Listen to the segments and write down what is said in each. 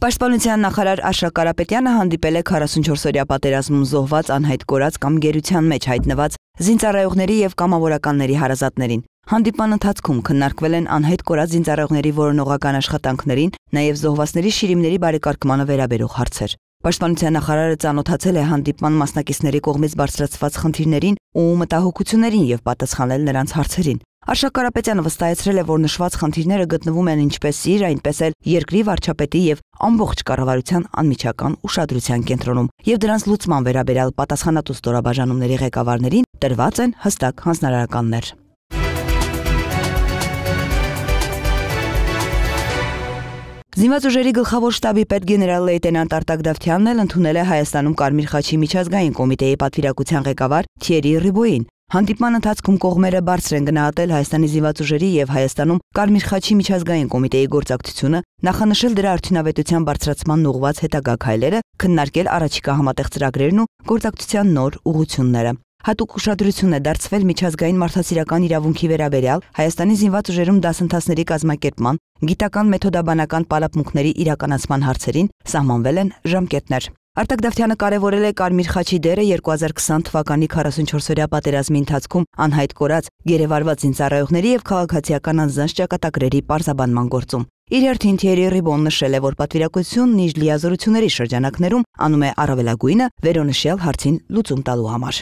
Պաշտպանության նախարար Աշրակ Կարապետյանը հանդիպել է 44-օրյա պատերազմում զոհված անհայտ կորած կամ գերության մեջ հայտնված զինծառայողների եւ կամավորականների հարազատներին։ Հանդիպան ընթացքում քննարկվել են անհայտ կորած զինծառայողների որոնողական աշխատանքներին, նաեւ զոհվածների շիրիմների բարեկարգմանը վերաբերող հարցեր։ Պաշտպանության նախարարը ցանոթացել է հանդիպման մասնակիցների կողմից բարձրացված խնդիրներին ու մտահոգություններին եւ պատասխանել նրանց հարցերին։ Արշակ Կարապետյանը վստահեցրել է, որ նշված խնդիրները գտնվում են ինչպես իր, այնպես էլ երկրի վարչապետի եւ ամբողջ կառավարության անմիջական ուշադրության կենտրոնում եւ դրանց լուծման վերաբերյալ պատասխանատու ստորաբաժանումների ղեկավարներին տրված են հստակ հանձնարարականներ։ Զինված ուժերի գլխավոր շտաբի պետ գեներալ լեյտենանտ Արտակ Դավթյանն էլ ընդունել է Հայաստանում Կարմիր խաչի միջազգային կոմիտեի պատվիրակության ղեկավար Թիերի Ռիբոյին։ Հանդիպման ընթացքում կողմերը բարձր են գնահատել Հայաստանի զինվաճուժերի եւ Հայաստանում Կարմիր խաչի միջազգային կոմիտեի գործակցությունը, նախանշել դրա արդյունավետության բարձրացման ուղղված հետագա քայլերը, քննարկել առաջիկա համատեղ ծրագրերն ու գործակցության նոր ուղությունները։ Հատուկ ուշադրություն է դարձվել միջազգային մարդասիրական իրավունքի վերաբերյալ Հայաստանի զինված ուժերում դասընթացների կազմակերպման, գիտական մեթոդաբանական պարապմունքների իրականացման հարցերին սահմանվել են ժամկետներ։ Արտակ Դավթյանը կարևորել է Կարմիր խաչի դերը 2020 թվականի 44-օրյա պատերազմի ընթացքում անհայտ կորած գերեվարված զինծառայողների եւ քաղաքացիական անձանց ճակատագրերի պարզաբանման գործում։ Իր հերթին Թիերի Ռիբոն նշել է, որ պատվիրակությունն իր լիազորությունների շրջանակներում անում է առավելագույնը վերոնշյալ հարցին լուծում տալու համար։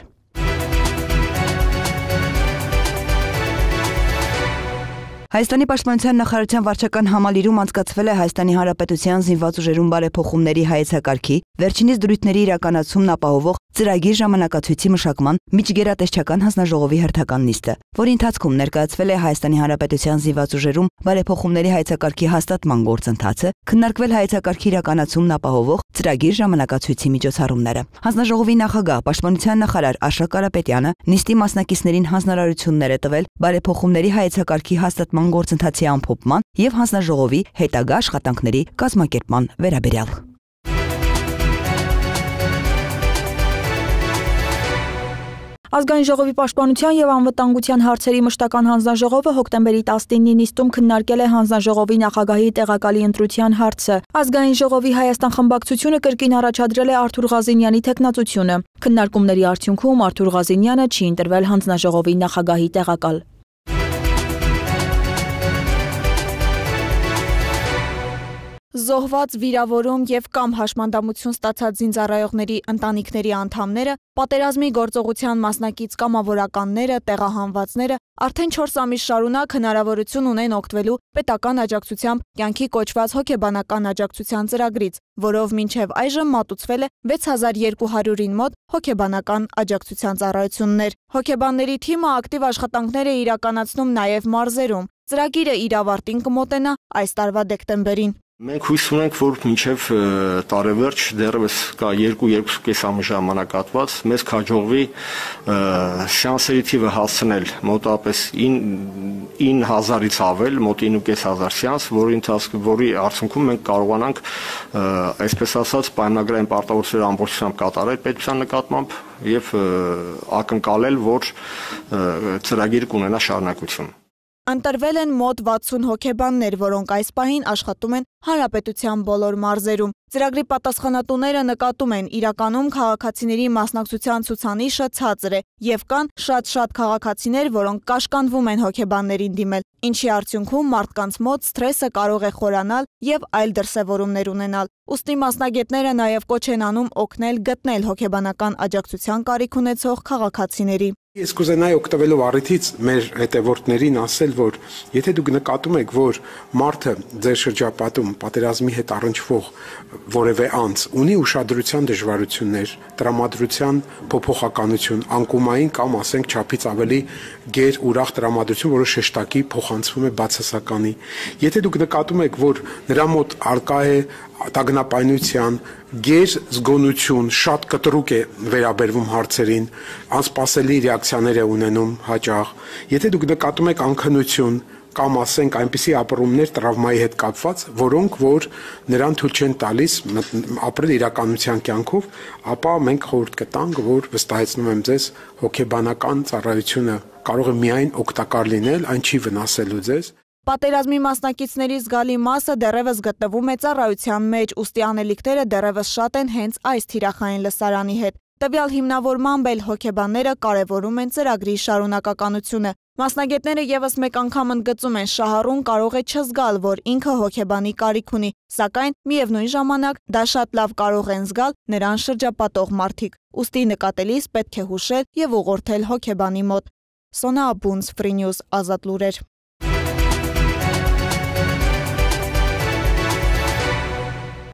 Հայաստանի պաշտպանության նախարարության վարչական համալիրում անցկացվել է Հայաստանի Հանրապետության զինված ուժերում բարեփոխումների հայեցակարգի վերջինիս դրույթների իրականացումն ապահովող ծրագիր ժամանակացույցի մշակման միջգերատեսչական հանձնաժողովի հերթական նիստը, որի ընթացքում ներկայացվել է Հայաստանի Հանրապետության զինված ուժերում բարեփոխումների հայեցակարգի հաստատման գործընթացը, քննարկվել հայեցակարգի իրականացումն ապահովող ծրագիր ժամանակացույցի միջոցառումները։ Հանձնաժողովի նախագահ պաշտպանության նախարար Արշակ Կարապետյանը նիստի մասնակիցներին հանձնարարություններ է տվել բարեփոխումների հայեցակարգի հաստատման կառավարման գործընթացի ամփոփման եւ հանձնաժողովի հետագա աշխատանքների կազմակերպման վերաբերյալ։ Ազգային ժողովի պաշտպանության եւ անվտանգության հարցերի մշտական հանձնաժողովը հոկտեմբերի 19-ի նիստում քննարկել է հանձնաժողովի նախագահի տեղակալի ընտրության հարցը։ Ազգային ժողովի Հայաստան խմբակցությունը կրկին առաջադրել է Արթուր Ղազինյանի տեխնացությունը։ Քննարկումների արդյունքում Արթուր Ղազինյանը չի ընտրվել հանձնաժողովի նախագահի տեղակալ։ Զոհված, վիրավորում եւ կամ հաշմանդամություն ստացած զինծառայողների ընտանիքների անդամները, պատերազմի գործողության մասնակից կամավորականները, տեղահանվածները արդեն 4 ամիս շարունակ հնարավորություն ունեն օգտվելու պետական աջակցությամբ կյանքի կոչված հոգեբանական աջակցության ծրագրից, որով մինչև այժմ մատուցվել է 6200-ին մոտ հոգեբանական աջակցության ծառայություններ։ Հոգեբանների թիմը ակտիվ աշխատանքներ է իրականացնում նաև մարզերում։ Ծրագիրը իր ավարտին կմոտենա այս տարվա դեկտեմբերին։ Մենք հույս ունենք, որ մինչև տարեվերջ դեռևս կա 2-2.5 ամի ժամանակատված մեզ քաջողվի շանսերի թիվը հասցնել մոտապես 9000-ից ավել, մոտ 9.500 շանս, որի ընթացքում որի արդյունքում մենք կարողանանք այսպես ասած պայմանագրային պարտավորությունները ամբողջությամբ կատարել պետության նկատմամբ եւ ակնկալել, որ ծրագիրը կունենա շարունակություն։ Ընտրվել են մոտ 60 հոգեբաններ, որոնք այս պահին աշխատում են Հանրապետության բոլոր մարզերում։ Ծրագրի պատասխանատուները նկատում են իրականում քաղաքացիների մասնակցության ցուցանիշը ցածր է եւ կան շատ-շատ քաղաքացիներ, որոնք կաշկանդվում են հոկեբաններին դիմել, ինչի արդյունքում մարդկանց մոտ սթրեսը կարող է խորանալ եւ այլ դրսեւորումներ ունենալ։ Ոստի մասնագետները նաեւ կոչ են անում օգնել գտնել հոկեբանական աջակցության կարիք ունեցող քաղաքացիների։ Ես կուզենայի օգտվելով առիթից մեր հետևորդներին ասել, որ եթե դուք նկատում եք, որ մարդը ձեր շրջապատում երկրում պատերազմի հետ առնչվող որևէ անձ ունի ուշադրության դժվարություններ, տրամադրության փոփոխականություն, անկումային կամ ասենք չափից ավելի ģեր ուրախ տրամադրություն, որը շեշտակի փոխանցվում է բացասականի։ Եթե դուք նկատում եք, որ նրա մոտ արկա է տագնապայնության, գեր զգոնություն շատ կտրուկ է վերաբերվում հարցերին, անսպասելի ռեակցիաներ է ունենում հաճախ։ Եթե դուք նկատում եք անքնություն, կամ ասենք այնպիսի ապրումներ տրավմայի հետ կապված, որոնք որ նրան թույլ չեն տալիս ապրել իրականության կյանքով, ապա մենք խորհուրդ կտանք, որ վստահեցնում եմ ձեզ, հոգեբանական ծառայությունը կարող է միայն օգտակար լինել, այն չի վնասելու ձեզ։ Պատերազմի մասնակիցների զգալի մասը դեռևս գտնվում է ծառայության մեջ, ուստի անելիքները դեռևս շատ են հենց այս թիրախային լսարանի հետ։ Տվյալ հիմնավորմամբ էլ հոգեբանները կարևորում են ծրագրի շարունակականությունը։ Մասնագետները եւս մեկ անգամ ընդգծում են շահառուն կարող է չզգալ, որ ինքը հոգեբանի կարիք ունի, սակայն միևնույն ժամանակ դա շատ լավ կարող են զգալ նրան շրջապատող մարդիկ։ Ոստի նկատելիս պետք է հուշել եւ ուղղորդել հոգեբանի մոտ։ Սոնա Աբունց, Free News, Ազատ լուրեր։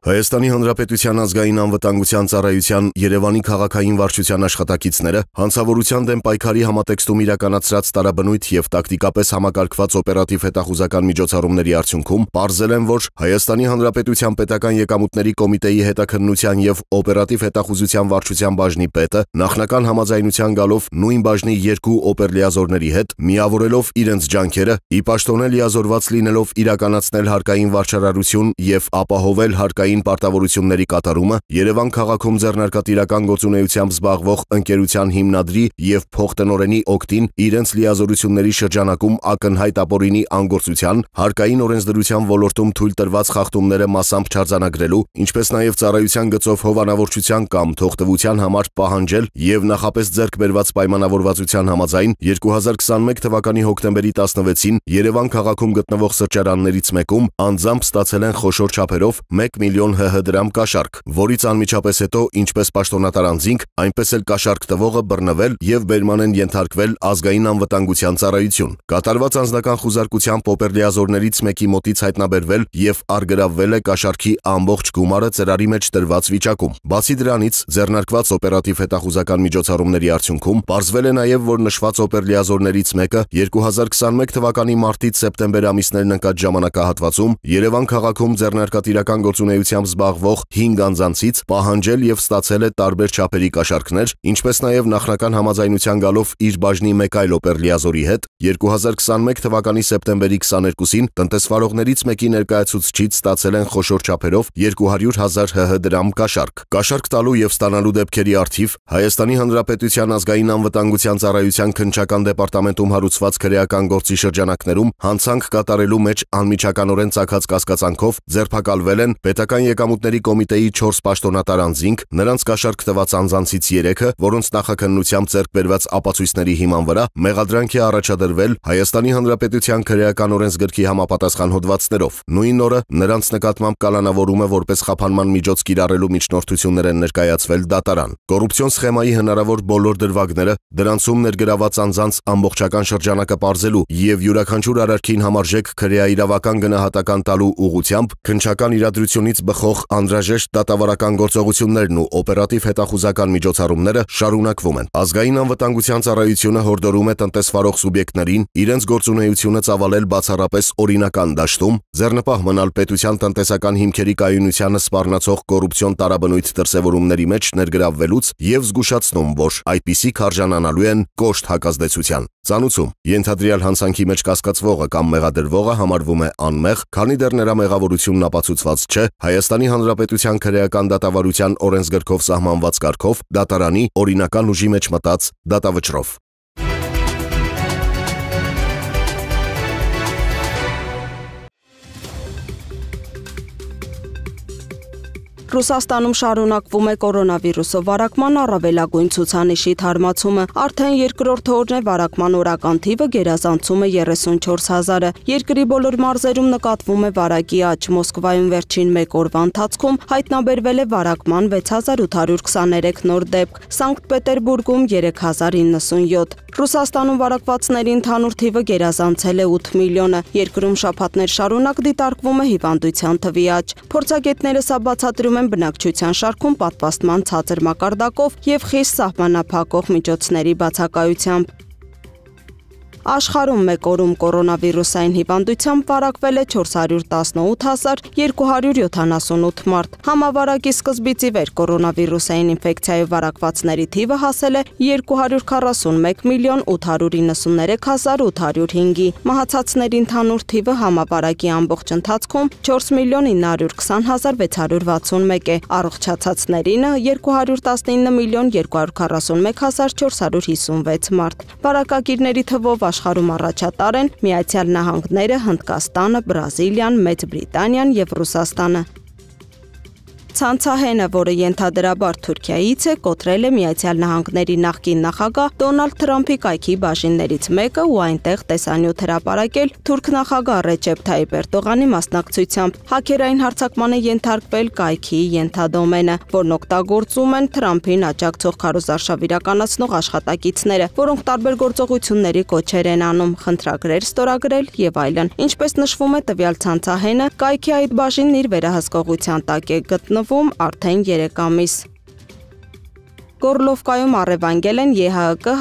Հայաստանի Հանրապետության ազգային անվտանգության ծառայության Երևանի քաղաքային վարչության աշխատակիցները հանցավորության դեմ պայքարի համատեքստում իրականացրած տարաբնույթ եւ տակտիկապես համակարգված օպերատիվ հետախուզական միջոցառումների արդյունքում ողրզել են, որ Հայաստանի Հանրապետության Պետական Եկամուտների Կոմիտեի հետաքննության եւ օպերատիվ հետախուզության վարչության բաժնի պետը նախնական համաձայնության գալով նույն բաժնի երկու օպերլիազորների հետ միավորելով իրենց ջանքերը ի պաշտոնել լիազորված լինելով իրականացնել հարկային վարչարարություն եւ ապահովել հարկային ազգային պարտավորությունների կատարումը Երևան քաղաքում ձեռնարկատիրական գործունեությամբ զբաղվող ընկերության հիմնադրի եւ փոխտնօրենի օգտին իրենց լիազորությունների շրջանակում ակնհայտ ապօրինի անգործության, հարկային օրենսդրության ոլորտում թույլ տրված խախտումները մասամբ չարձանագրելու, ինչպես նաեւ ծառայության գծով հովանավորչության կամ թողտվության համար պահանջել եւ նախապես ձեռք բերված պայմանավորվածության համաձայն 2021 թվականի հոկտեմբերի 16-ին Երևան քաղաքում գտնվող սրճարաններից մեկում անձամբ ստացել են խոշոր չափերով 1 միլիոն միլիոն ՀՀ դրամ կաշառք, որից անմիջապես հետո ինչպես պաշտոնատար անձինք, այնպես էլ կաշառք տվողը բռնվել եւ բերման են ենթարկվել ազգային անվտանգության ծառայություն։ Կատարված անձնական խուզարկությամբ օպերլիազորներից մեկի մոտից հայտնաբերվել եւ արգրավվել է կաշառքի ամբողջ գումարը ծրարի մեջ դրված վիճակում։ Բացի դրանից, ձեռնարկված օպերատիվ հետախուզական միջոցառումների արդյունքում ողջվել է նաեւ, որ նշված օպերլիազորներից մեկը 2021 թվականի մարտից սեպտեմբեր ամիսներն ընկած ժամանակահատվածում Երևան քաղաքում ձեռնարկատիրական գործունեության գործունեությամբ զբաղվող 5 անձանցից պահանջել եւ ստացել է տարբեր չափերի կաշառքներ, ինչպես նաեւ նախնական համաձայնության գալով իր բաժնի 1 այլ օպերլիազորի հետ 2021 թվականի սեպտեմբերի 22-ին տնտեսվարողներից մեկի ներկայացուցիչից ստացել են խոշոր չափերով 200 000 ՀՀ դրամ կաշառք։ Կաշառք տալու եւ ստանալու դեպքերի արդիվ Հայաստանի Հանրապետության ազգային անվտանգության ծառայության քննչական դեպարտամենտում հարուցված քրեական գործի շրջանակներում հանցանք կատարելու մեջ անմիջականորեն ցակած կասկածանքով ձերբակալվել են պետական Պետական եկամուտների կոմիտեի 4 պաշտոնատար անձինք, նրանց կաշառք տված անձանցից 3-ը, որոնց նախաքննությամբ ձեռք բերված ապացույցների հիման վրա մեղադրանք է առաջադրվել Հայաստանի Հանրապետության քրեական օրենսգրքի համապատասխան հոդվածներով։ Նույն օրը նրանց նկատմամբ կալանավորումը որպես խափանման միջոց կիրառելու միջնորդություններ են ներկայացվել դատարան։ Կոռուպցիոն սխեմայի հնարավոր բոլոր դրվագները, դրանցում ներգրաված անձանց ամբողջական շրջանակը բարձելու եւ յուրաքանչյուր արարքին համարժեք քրեա իրավական գնահատական տալու ուղությամբ քնչական իրադրությունից բխող անհրաժեշտ դատավարական գործողություններն ու օպերատիվ հետախուզական միջոցառումները շարունակվում են։ Ազգային անվտանգության ծառայությունը հորդորում է տնտեսվարող սուբյեկտներին իրենց գործունեությունը ծավալել բացառապես օրինական դաշտում, ձեռնպահ մնալ պետության տնտեսական հիմքերի կայունությանը սպառնացող կոռուպցիոն տարաբնույթ դրսևորումների մեջ ներգրավվելուց եւ զգուշացնում, որ այդպիսի քարժանանալու են կոշտ հակազդեցության։ Ծանուցում. Ենթադրյալ հանցանքի մեջ կասկածվողը կամ մեղադրվողը համարվում է անմեղ, քանի դեռ նրա մեղավորությունն ապացուցված չէ, Հայաստան Հայաստանի Հանրապետության քրեական դատավարության օրենսգրքով սահմանված կարգով դատարանի օրինական ուժի մեջ մտած դատավճռով Երբ Ռուսաստանում շարունակվում է կորոնավիրուսով վարակման առավելագույն ցուցանիշի թարմացումը, արդեն երկրորդ օրն է վարակման օրական թիվը գերազանցում է 34000-ը։ Երկրի բոլոր մարզերում նկատվում է վարակի աճ։ Մոսկվայում վերջին 1 օրվա ընթացքում հայտնաբերվել է վարակման 6823 նոր դեպք, Սանկտ Պետերբուրգում 3097։ Ռուսաստանում վարակվածների ընդհանուր թիվը գերազանցել է 8 միլիոնը։ Երկրում շաբաթներ շարունակ դիտարկվում է հիվանդության թվի աճ։ Փորձագետները սա բացատրում են տարածքային բնակչության շարքում պատվաստման ցածր մակարդակով եւ խիստ սահմանափակող միջոցների բացակայությամբ։ Աշխարում մեկ օրում կորոնավիրուսային հիվանդությամբ վարակվել է 418,278 մարդ։ Համավարակի սկզբից ի վեր կորոնավիրուսային ինֆեկցիայով վարակվածների թիվը հասել է 241 միլիոն 893,805-ի։ Մահացածների ընդհանուր թիվը համավարակի ամբողջ ընթացքում 4 միլիոն 920,661 է, առողջացածներինը 219 միլիոն 241,456 մարդ։ Վարակակիրների թվով աշխարհում առաջատար են Միացյալ Նահանգները, Հնդկաստանը, Բրազիլիան, Մեծ Բրիտանիան եւ Ռուսաստանը։ Ցանցահենը, որը ենթադրաբար Թուրքիայից է, կոտրել է Միացյալ Նահանգների նախկին նախագահ Դոնալդ Թրամփի կայքի բաժիններից մեկը ու այնտեղ տեսանյութ հրապարակել Թուրք նախագահ Ռեջեփ Թայիպ Էրդողանի մասնակցությամբ։ Հակերային հարձակման է ենթարկվել կայքի ենթադոմենը, որն օգտագործում են Թրամփին աջակցող քարոզարշավ իրականացնող աշխատակիցները, որոնք տարբեր գործողությունների կոչեր են անում, խնդրագրեր ստորագրել եւ այլն։ Ինչպես նշվում է տվյալ ցանցահենը, կայքի այդ բաժինն իր վերահսկողության տակ է գտնվում գտնվում արդեն 3 ամիս։ Գորլովկայում առևանգել են ԵՀԿ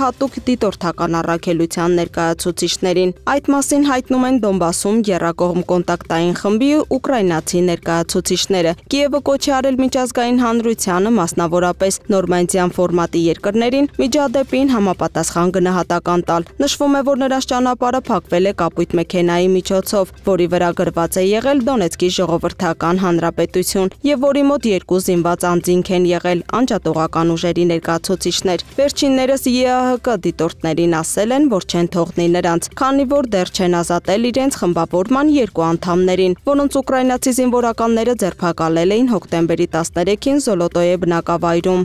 հատուկ դիտորդական առաքելության ներկայացուցիչներին։ Այդ մասին հայտնում են Դոնբասում Գերակողմ կոնտակտային խմբի ուկրաինացի ներկայացուցիչները։ Կիևը կոչ է արել միջազգային հանրությանը, մասնավորապես Նորմանդիան ֆորմատի երկրներին միջադեպին համապատասխան գնահատական տալ։ Նշվում է, որ նրա ճանապարհը փակվել է կապույտ մեքենայի միջոցով, որի վրա գրված է եղել Դոնեցկի ժողովրդական հանրապետություն եւ որի մոտ երկու զինված անձինք են եղել անջատողական ուժերի ներկայացուցիչներ։ Վերջիններս ԵԱՀԿ դիտորդներին ասել են, որ չեն թողնի նրանց, քանի որ դեռ չեն ազատել իրենց խմբավորման երկու անդամներին, որոնց ուկրաինացի զինվորականները ձերբակալել էին հոկտեմբերի 13-ին Զոլոտոյե բնակավայրում։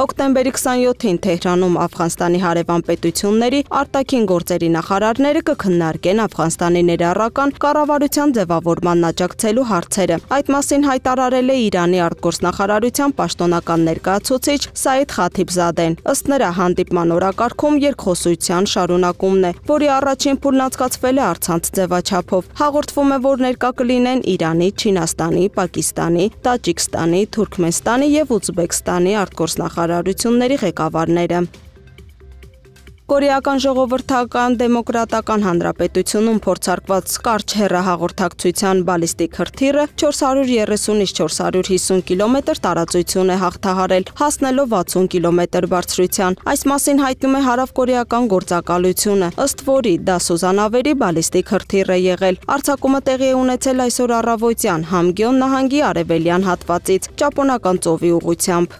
Հոկտեմբերի 27-ին Թեհրանում Աֆղանստանի հարևան պետությունների արտաքին գործերի նախարարները կքննարկեն Աֆղանստանի ներառական կառավարության ձևավորման աջակցելու հարցերը։ Այդ մասին հայտարարել է Իրանի արտգործնախարարության պաշտոնական ներկայացուցիչ Սայեդ Խաթիբզադեն։ Ըստ նրա հանդիպման օրակարգում երկխոսության շարունակումն է, որի առաջին փուլն անցկացվել է արցանց ձևաչափով։ Հաղորդվում է, որ ներկա կլինեն Իրանի, Չինաստանի, Պակիստանի, Տաջիկստանի, Թուրքմենստանի եւ Ուզբեկստանի արտգործնախարարները նախարարությունների ղեկավարները։ Կորեական ժողովրդական դեմոկրատական հանրապետությունում փորձարկված կարճ հերահաղորդակցության բալիստիկ հրթիռը 430-ից 450 կիլոմետր տարածություն է հաղթահարել, հասնելով 60 կիլոմետր բարձրության։ Այս մասին հայտնում է հարավկորեական գործակալությունը, ըստ որի դա Սուզանավերի բալիստիկ հրթիռ է եղել։ Արձակումը տեղի է ունեցել այսօր առավոտյան Համգյոն նահանգի արևելյան հատվածից, ճապոնական ծովի ուղությամբ։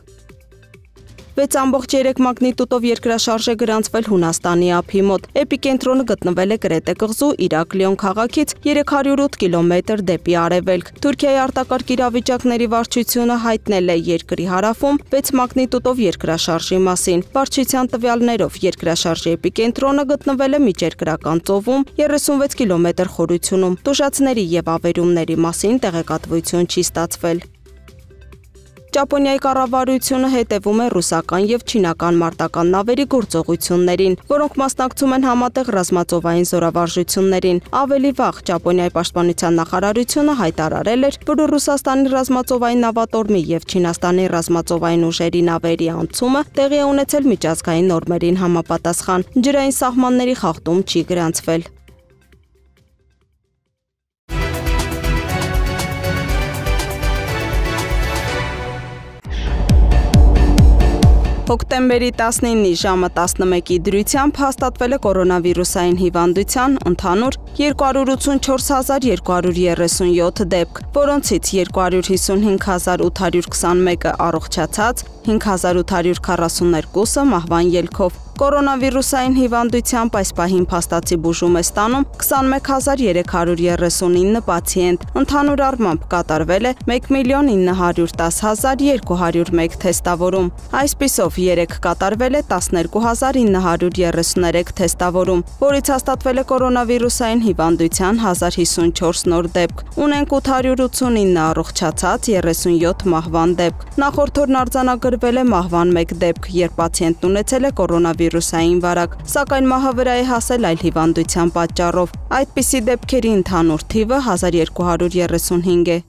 6.3 մագնիտուտով երկրաշարժ է գրանցվել Հունաստանի ափի մոտ։ Էպիկենտրոնը գտնվել է Կրետե կղզու Իրակլիոն քաղաքից 308 կիլոմետր դեպի արևելք։ Թուրքիայի արտակարգ իրավիճակների վարչությունը հայտնել է երկրի հարավում 6 մագնիտուտով երկրաշարժի մասին։ Վարչության տվյալներով երկրաշարժի էպիկենտրոնը գտնվել է միջերկրական ծովում 36 կիլոմետր խորությունում։ Տուժածների եւ ավերումների մասին տեղեկատվություն չի ստացվել։ Ճապոնիայի կառավարությունը հետևում է ռուսական եւ չինական մարտական նավերի գործողություններին, որոնք մասնակցում են համատեղ ռազմածովային զորավարժություններին։ Ավելի վաղ Ճապոնիայի պաշտպանության նախարարությունը հայտարարել էր, որ Ռուսաստանի ռազմածովային նավատորմի եւ Չինաստանի ռազմածովային ուժերի նավերի անցումը տեղի է ունեցել միջազգային նորմերին համապատասխան։ Ջրային սահմանների խախտում չի գրանցվել։ Հոկտեմբերի 19-ի ժամը 11-ի դրությամբ հաստատվել է կորոնավիրուսային հիվանդության ընդհանուր 284237 դեպք, որոնցից 255821-ը առողջացած, 5842-ը մահվան ելքով։ Կորոնավիրուսային հիվանդությամբ այս պահին փաստացի բուժում է ստանում 21339 պացիենտ։ Ընդհանուր առմամբ կատարվել է 1 միլիոն 910 հազար 201 թեստավորում։ Այսպիսով 3 կատարվել է 12933 թեստավորում, որից հաստատվել է կորոնավիրուսային հիվանդության 1054 նոր դեպք։ Ունենք 889 առողջացած, 37 մահվան դեպք։ Նախորդ օրն արձանագրվել է մահվան 1 դեպք, երբ պացիենտն ունեցել է կորոնավիրուսային վարակ, սակայն մահը վրա է հասել այլ հիվանդության պատճառով։ Այդպիսի դեպքերի ընդհանուր թիվը 1235 է։